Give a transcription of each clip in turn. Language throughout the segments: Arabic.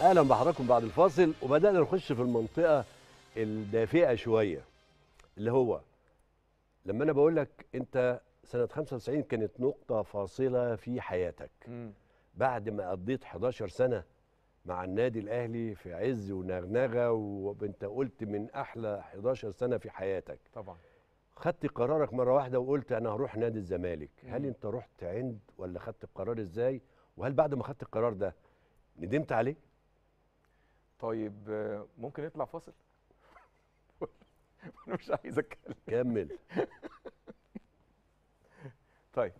اهلا بحضراتكم بعد الفاصل وبدانا نخش في المنطقه الدافئه شويه اللي هو لما انا بقول لك انت سنه 95 كانت نقطه فاصله في حياتك م. بعد ما قضيت 11 سنه مع النادي الاهلي في عز ونغنغه وانت قلت من احلى 11 سنه في حياتك طبعا خدت قرارك مره واحده وقلت انا هروح نادي الزمالك م. هل انت رحت عند ولا خدت القرار ازاي وهل بعد ما خدت القرار ده ندمت عليه طيب ممكن نطلع فاصل؟ انا مش عايز اتكلم كمل طيب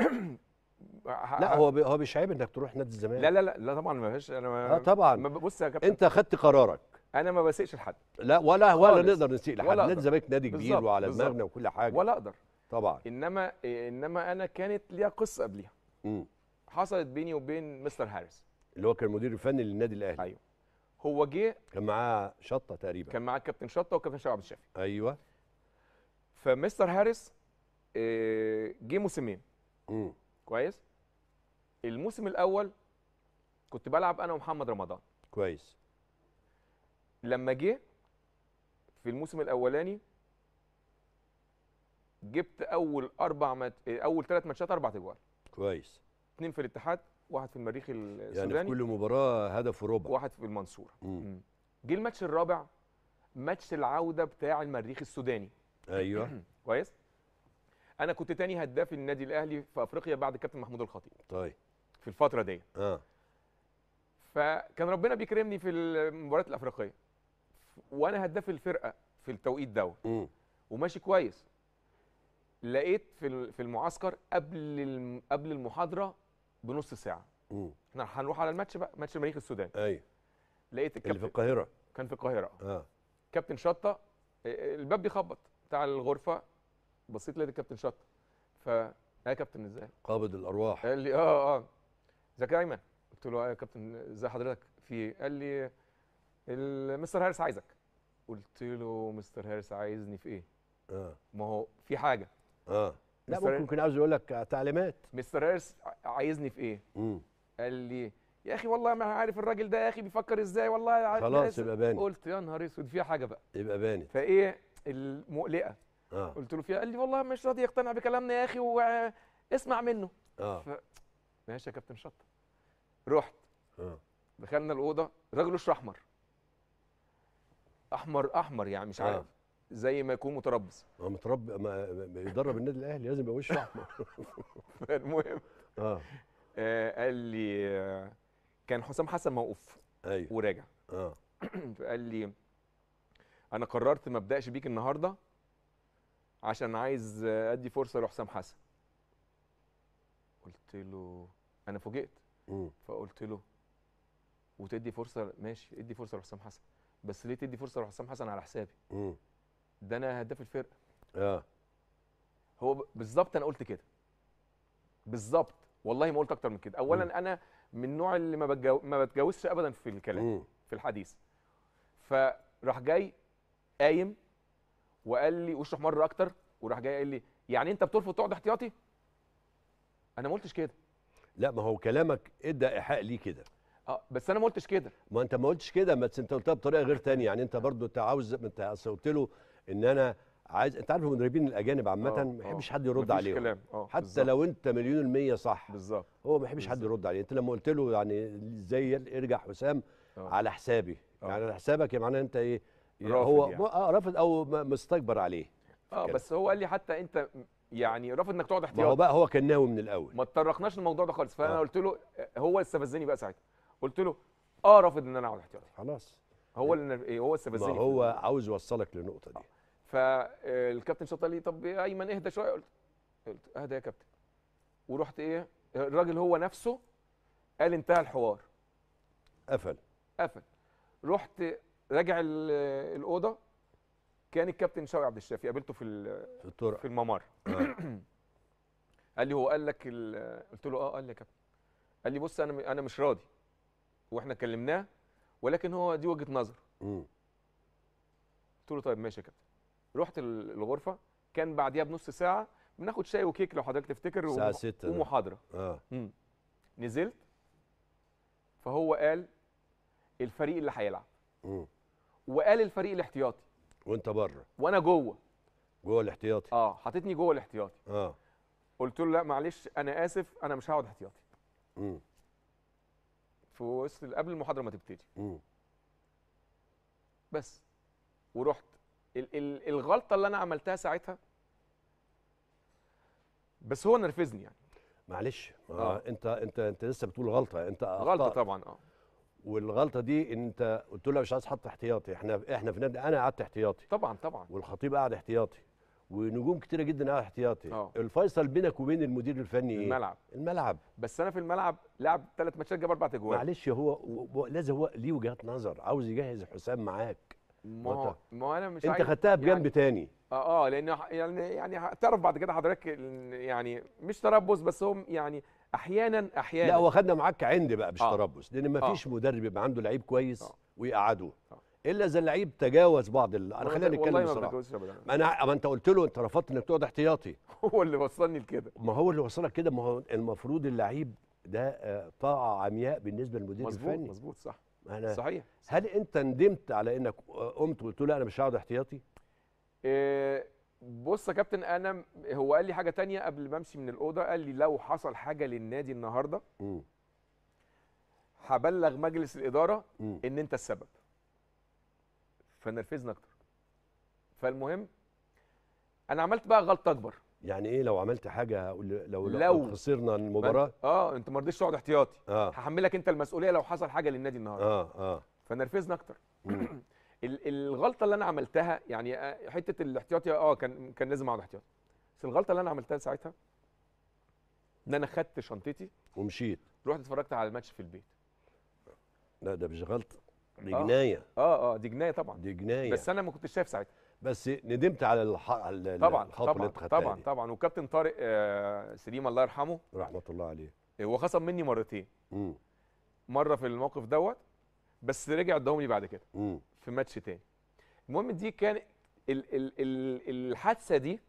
لا هو هو مش عيب انك تروح نادي الزمالك لا لا لا لا طبعا ما فيهاش انا ما اه طبعا بص يا كابتن انت خدت قرارك انا ما بسيقش لحد لا ولا ولا خالص. نقدر نسيق لحد نادي الزمالك نادي كبير وعلى دماغنا وكل حاجه ولا اقدر طبعا انما انما انا كانت ليا قصه قبليها حصلت بيني وبين مستر هاريس اللي هو كان المدير الفني للنادي الاهلي ايوه هو جه كان معاه شطه تقريبا كان معاه كابتن شطه وكابتن شعب عبد الشافي ايوه فمستر هاريس آه، جه موسمين كويس الموسم الاول كنت بلعب انا ومحمد رمضان كويس لما جه في الموسم الاولاني جبت اول اربع مت... آه، اول ثلاث ماتشات اربع تجوال كويس اثنين في الاتحاد واحد في المريخ السوداني يعني في كل مباراه هدف وربع واحد في المنصوره جه الماتش الرابع ماتش العوده بتاع المريخ السوداني ايوه كويس انا كنت تاني هداف النادي الاهلي في افريقيا بعد كابتن محمود الخطيب طيب في الفتره دي اه فكان ربنا بيكرمني في المباريات الافريقيه وانا هداف الفرقه في التوقيت دوت وماشي كويس لقيت في في المعسكر قبل قبل المحاضره بنص ساعه احنا هنروح على الماتش بقى ماتش المريخ السودان ايوه لقيت الكابتن اللي في القاهره كان في القاهره اه كابتن شطه آه، آه، الباب بيخبط بتاع الغرفه بصيت لقيت الكابتن شطه ف يا كابتن ازاي قابض الارواح قال لي اه اه ازيك يا ايمن قلت له آه، يا كابتن ازي حضرتك في ايه قال لي مستر هارس عايزك قلت له مستر هارس عايزني في ايه اه ما هو في حاجه اه لا ممكن يكون عاوز يقول لك تعليمات مستر هيرس عايزني في ايه؟ مم. قال لي يا اخي والله ما عارف الراجل ده يا اخي بيفكر ازاي والله عارف خلاص يبقى باني قلت يا نهار اسود فيها حاجه بقى يبقى باني فايه المقلقه آه. قلت له فيها قال لي والله مش راضي يقتنع بكلامنا يا اخي واسمع منه اه ف... ماشي يا كابتن شطه رحت آه. دخلنا الاوضه الراجل وشه احمر احمر احمر يعني مش آه. عارف آه. زي ما يكون متربص هو متربي ما بيدرب النادي الاهلي لازم يبقى وشه احمر المهم آه. اه قال لي آه، كان حسام حسن موقوف ايوه وراجع اه فقال لي انا قررت ما ابداش بيك النهارده عشان عايز ادي فرصه لحسام حسن قلت له انا فوجئت فقلت له وتدي فرصه ماشي ادي فرصه لحسام حسن بس ليه تدي فرصه لحسام حسن على حسابي ده انا هداف الفرقه اه هو بالظبط انا قلت كده بالظبط والله ما قلت اكتر من كده اولا م. انا من النوع اللي ما بتجو... ما بتجاوزش ابدا في الكلام م. في الحديث فراح جاي قايم وقال لي واشرح مره اكتر وراح جاي قال لي يعني انت بترفض تقعد احتياطي انا ما قلتش كده لا ما هو كلامك ادى ايحاء ليه كده اه بس انا ما قلتش كده ما انت ما قلتش كده بس انت قلتها بطريقه غير تانية يعني انت برضو انت عاوز انت قلت له ان انا عايز انت عارف المدربين الاجانب عامه آه، ما يحبش آه. حد يرد عليهم كلام. آه، حتى بالزبط. لو انت مليون المية صح بالظبط هو ما يحبش حد يرد عليه انت لما قلت له يعني زي ارجع حسام أوه. على حسابي أوه. يعني على حسابك يعني معناه انت ايه رافض يعني. هو يعني. آه رافض او مستكبر عليه اه بس هو قال لي حتى انت يعني رافض انك تقعد احتياطي هو بقى هو كان ناوي من الاول ما تطرقناش للموضوع ده خالص فانا أوه. قلت له هو استفزني بقى ساعتها قلت له اه رافض ان انا اقعد احتياطي خلاص هو اللي إيه، هو استفزني هو عاوز يوصلك للنقطه دي أوه. فالكابتن شطه لي طب يا ايمن اهدى شويه قلت قلت اهدى يا كابتن ورحت ايه الراجل هو نفسه قال انتهى الحوار قفل قفل رحت راجع الاوضه كان الكابتن شوقي عبد الشافي قابلته في في الطرق في الممر آه. قال لي هو قال لك قلت له اه قال لي يا كابتن قال لي بص انا انا مش راضي واحنا كلمناه ولكن هو دي وجهه نظر قلت له طيب ماشي يا كابتن رحت الغرفه كان بعديها بنص ساعه بناخد شاي وكيك لو حضرتك تفتكر ساعه 6 ومحاضره اه مم. نزلت فهو قال الفريق اللي هيلعب وقال الفريق الاحتياطي وانت بره وانا جوه جوه الاحتياطي اه حطيتني جوه الاحتياطي اه قلت له لا معلش انا اسف انا مش هقعد احتياطي امم في وسط قبل المحاضره ما تبتدي امم بس ورحت الغلطه اللي انا عملتها ساعتها بس هو نرفزني يعني معلش آه. انت انت انت لسه بتقول غلطه انت غلطه طبعا اه والغلطه دي انت قلت له مش عايز احط احتياطي احنا احنا في نادي انا قعدت احتياطي طبعا طبعا والخطيب قعد احتياطي ونجوم كتيره جدا قعدت احتياطي أوه. الفيصل بينك وبين المدير الفني ايه الملعب الملعب بس انا في الملعب لعب ثلاث ماتشات جاب اربع اجوال معلش هو لازم هو ليه وجهات نظر عاوز يجهز حسام معاك ما هو ما هو انا مش انت خدتها بجنب يعني تاني اه اه لان يعني يعني هتعرف بعد كده حضرتك يعني مش تربص بس هم يعني احيانا احيانا لا هو خدنا معاك عند بقى مش آه. تربص لان ما آه. فيش آه. مدرب يبقى عنده لعيب كويس آه. ويقعده آه. الا اذا اللعيب تجاوز بعض ال... انا خلينا نتكلم بصراحه ما انا ما انت قلت له انت رفضت انك تقعد احتياطي هو اللي وصلني لكده ما هو اللي وصلك كده ما هو المفروض اللعيب ده آه، طاعه عمياء بالنسبه للمدير الفني الفني مظبوط صح أنا صحيح هل انت ندمت على انك قمت وقلت له لا انا مش هقعد احتياطي؟ إيه بص يا كابتن انا هو قال لي حاجه تانية قبل ما امشي من الاوضه قال لي لو حصل حاجه للنادي النهارده هبلغ مجلس الاداره م. ان انت السبب فنرفزنا اكتر فالمهم انا عملت بقى غلطه اكبر يعني ايه لو عملت حاجه لو لو خسرنا المباراه اه انت ما رضيتش تقعد احتياطي آه. هحملك انت المسؤوليه لو حصل حاجه للنادي النهارده اه اه فنرفزنا اكتر الغلطه اللي انا عملتها يعني آه، حته الاحتياطي اه كان كان لازم اقعد احتياطي بس الغلطه اللي انا عملتها ساعتها ان انا خدت شنطتي ومشيت رحت اتفرجت على الماتش في البيت لا ده مش غلطه دي آه. جنايه اه اه دي جنايه طبعا دي جنايه بس انا ما كنتش شايف ساعتها بس ندمت على الح... طبعا الخطوه اللي انت خدتها طبعا طبعا وكابتن طارق آه سليم الله يرحمه رحمه الله عليه آه، هو خصم مني مرتين مم. مره في الموقف دوت بس رجع اداهم لي بعد كده مم. في ماتش تاني المهم دي كانت ال... ال... ال... الحادثه دي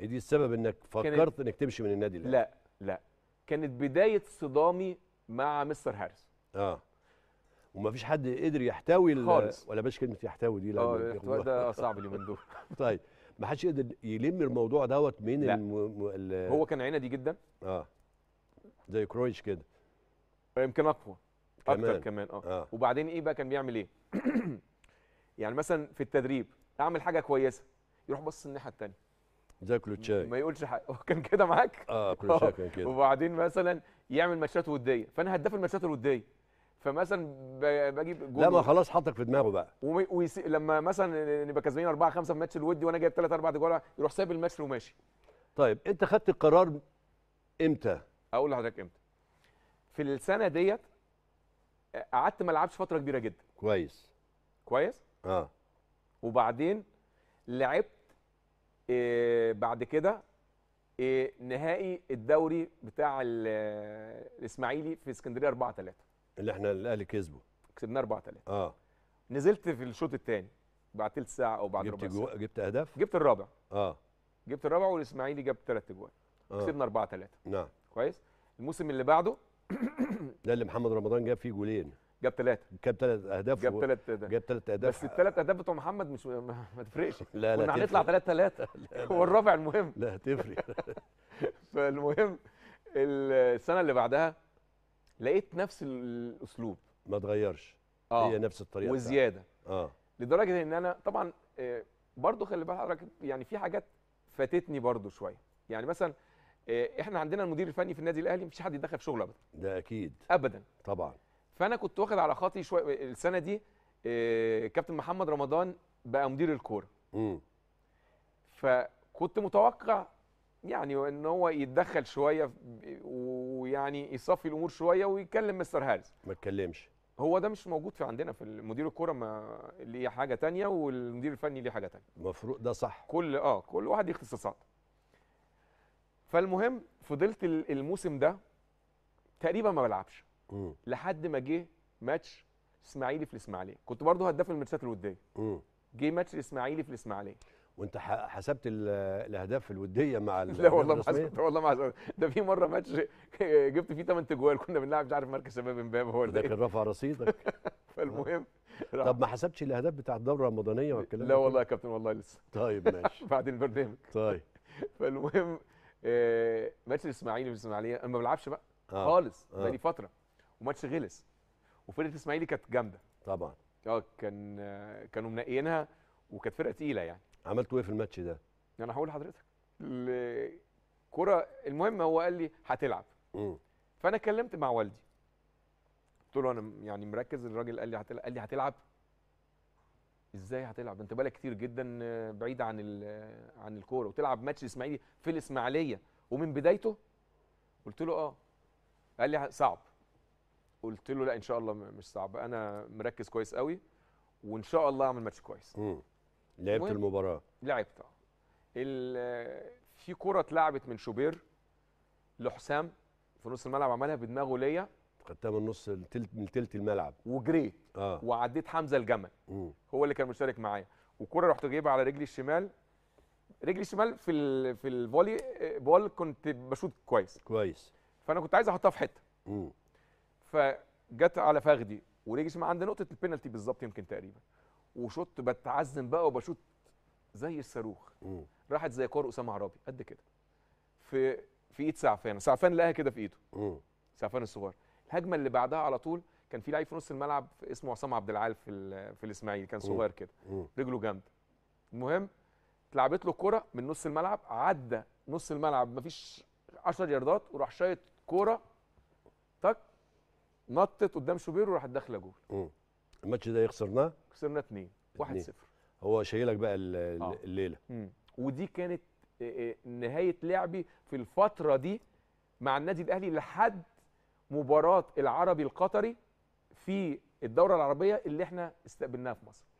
دي السبب انك فكرت كانت... انك تمشي من النادي لا لا, لا. كانت بدايه صدامي مع مستر هاريس اه وما فيش حد قدر يحتوي خالص ولا باش كلمه يحتوي دي اه ده صعب اليومين دول طيب ما حدش قدر يلم الموضوع دوت من لا. الم... ال... هو كان عنيدي جدا اه زي كرويش كده يمكن اقوى كمان. اكتر كمان اه, آه. وبعدين ايه بقى كان بيعمل ايه يعني مثلا في التدريب اعمل حاجه كويسه يروح بص الناحيه الثانيه زي كلوتشاي ما يقولش حاجه هو كان كده معاك اه كلوتشاي آه. كان كده وبعدين مثلا يعمل ماتشات وديه فانا هداف الماتشات الوديه فمثلا باجي جول لا ما خلاص حاطك في دماغه بقى ومي... ويس... لما مثلا نبقى كسبانين 4 5 في ماتش الودي وانا جايب 3 4 جوال يروح سايب الماتش وماشي طيب انت خدت القرار امتى اقول لحضرتك امتى في السنه ديت قعدت ما العبش فتره كبيره جدا كويس كويس اه وبعدين لعبت إيه بعد كده إيه نهائي الدوري بتاع الاسماعيلي في اسكندريه 4 3 اللي احنا الاهلي كسبه كسبنا 4 3 اه نزلت في الشوط الثاني بعد تلت ساعه او بعد ربع ساعه جبت اهداف جبت الرابع اه جبت الرابع والاسماعيلي جاب ثلاث اجوان آه. كسبنا 4 3 نعم كويس الموسم اللي بعده ده اللي محمد رمضان جاب فيه جولين جاب ثلاثه جاب ثلاث اهداف جاب ثلاث اهداف جاب ثلاث اهداف بس الثلاث اهداف بتوع محمد مش ما, ما تفرقش لا لا كنا هنطلع ثلاث ثلاثه هو الرابع المهم لا هتفرق فالمهم السنه اللي بعدها لقيت نفس الاسلوب ما اتغيرش آه. هي نفس الطريقه وزياده اه لدرجه ان انا طبعا آه، برضو خلي بالك حضرتك يعني في حاجات فاتتني برضو شويه يعني مثلا آه، احنا عندنا المدير الفني في النادي الاهلي مفيش حد يتدخل في شغله ابدا ده اكيد ابدا طبعا فانا كنت واخد على خاطري شويه آه، السنه دي كابتن محمد رمضان بقى مدير الكوره امم فكنت متوقع يعني ان هو يتدخل شويه و يعني يصفي الامور شويه ويكلم مستر هاريس ما اتكلمش هو ده مش موجود في عندنا في مدير الكوره ما ليه حاجه تانية والمدير الفني ليه حاجه تانية المفروض ده صح كل اه كل واحد ليه اختصاصات فالمهم فضلت الموسم ده تقريبا ما بلعبش م. لحد ما جه ماتش اسماعيلي في الاسماعيليه كنت برضه هداف الماتشات الوديه جه ماتش الاسماعيلي في الاسماعيليه وانت حسبت الاهداف الوديه مع لا والله ما حسبت والله ما حسبت ده في مره ماتش جبت فيه 8 جوال كنا بنلعب مش عارف مركز شباب امبابه هو ده كان إيه. رفع رصيدك فالمهم طب ما حسبتش الاهداف بتاع الدوره الرمضانيه والكلام لا والله يا كابتن والله لسه طيب ماشي بعد البرنامج طيب فالمهم آه ماتش الاسماعيلي في الاسماعيليه انا ما بلعبش بقى آه. خالص آه. بقالي فتره وماتش غلس وفرقه الاسماعيلي كانت جامده طبعا اه كان آه، كانوا منقيينها وكانت فرقه تقيله يعني عملتوا ايه في الماتش ده؟ يعني انا هقول لحضرتك الكره المهم هو قال لي هتلعب فانا اتكلمت مع والدي قلت له انا يعني مركز الراجل قال لي هتلعب قال لي هتلعب ازاي هتلعب انت بالك كتير جدا بعيد عن عن الكوره وتلعب ماتش الاسماعيلي في الاسماعيليه ومن بدايته قلت له اه قال لي صعب قلت له لا ان شاء الله مش صعب انا مركز كويس قوي وان شاء الله اعمل ماتش كويس م. لعبت المباراه لعبت في كره اتلعبت من شوبير لحسام في نص الملعب عملها بدماغه ليا خدتها من نص من تلت الملعب وجريت آه. وعديت حمزه الجمل م. هو اللي كان مشترك معايا وكره رحت جايبها على رجلي الشمال رجلي الشمال في ال... في الفولي آه، بول كنت بشوط كويس كويس فانا كنت عايز احطها في حته فجت على فخدي ورجلي الشمال عند نقطه البينالتي بالظبط يمكن تقريبا وشوت بتعزم بقى وبشوت زي الصاروخ راحت زي كور اسامه عرابي قد كده في في ايد سعفان سعفان لقاها كده في ايده سعفان الصغير الهجمه اللي بعدها على طول كان في لعيب في نص الملعب اسمه عصام عبد العال في في الاسماعيلي كان صغير كده رجله جامده المهم اتلعبت له الكوره من نص الملعب عدى نص الملعب مفيش 10 ياردات وراح شايط كوره تك نطت قدام شوبير وراحت داخله جول الماتش ده خسرناه خسرنا 2 1-0 هو شايلك بقى آه. الليله آه. ودي كانت آه، آه، نهايه لعبي في الفتره دي مع النادي الاهلي لحد مباراه العربي القطري في الدوره العربيه اللي احنا استقبلناها في مصر